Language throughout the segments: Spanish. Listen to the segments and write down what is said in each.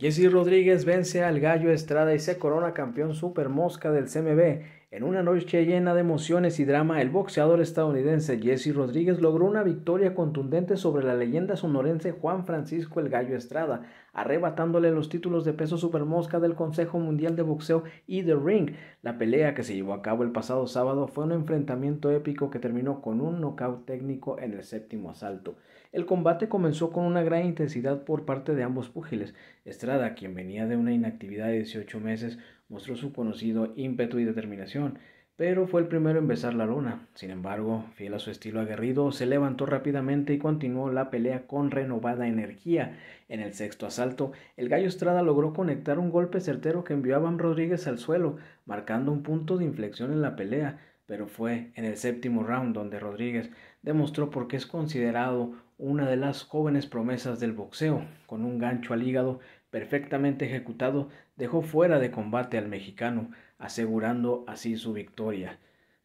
Jesse Rodríguez vence al Gallo Estrada y se corona campeón super mosca del CMB en una noche llena de emociones y drama, el boxeador estadounidense Jesse Rodríguez logró una victoria contundente sobre la leyenda sonorense Juan Francisco El Gallo Estrada, arrebatándole los títulos de peso supermosca del Consejo Mundial de Boxeo y The Ring. La pelea que se llevó a cabo el pasado sábado fue un enfrentamiento épico que terminó con un nocaut técnico en el séptimo asalto. El combate comenzó con una gran intensidad por parte de ambos púgiles. Estrada, quien venía de una inactividad de 18 meses, mostró su conocido ímpetu y determinación, pero fue el primero en besar la luna. Sin embargo, fiel a su estilo aguerrido, se levantó rápidamente y continuó la pelea con renovada energía. En el sexto asalto, el gallo Estrada logró conectar un golpe certero que envió a Bam Rodríguez al suelo, marcando un punto de inflexión en la pelea pero fue en el séptimo round donde Rodríguez demostró por qué es considerado una de las jóvenes promesas del boxeo. Con un gancho al hígado perfectamente ejecutado, dejó fuera de combate al mexicano, asegurando así su victoria.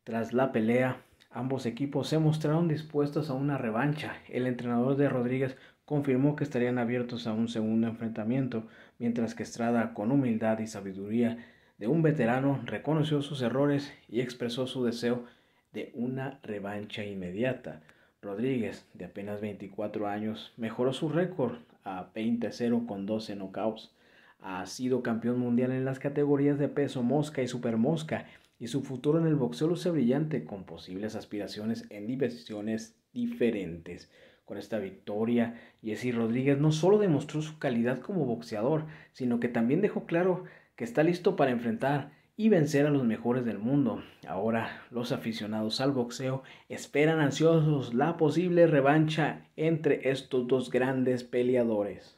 Tras la pelea, ambos equipos se mostraron dispuestos a una revancha. El entrenador de Rodríguez confirmó que estarían abiertos a un segundo enfrentamiento, mientras que Estrada, con humildad y sabiduría, de un veterano, reconoció sus errores y expresó su deseo de una revancha inmediata. Rodríguez, de apenas 24 años, mejoró su récord a 20-0 con 12 knockouts. Ha sido campeón mundial en las categorías de peso mosca y supermosca y su futuro en el boxeo luce brillante con posibles aspiraciones en divisiones diferentes. Con esta victoria, Jesse Rodríguez no solo demostró su calidad como boxeador, sino que también dejó claro que está listo para enfrentar y vencer a los mejores del mundo. Ahora los aficionados al boxeo esperan ansiosos la posible revancha entre estos dos grandes peleadores.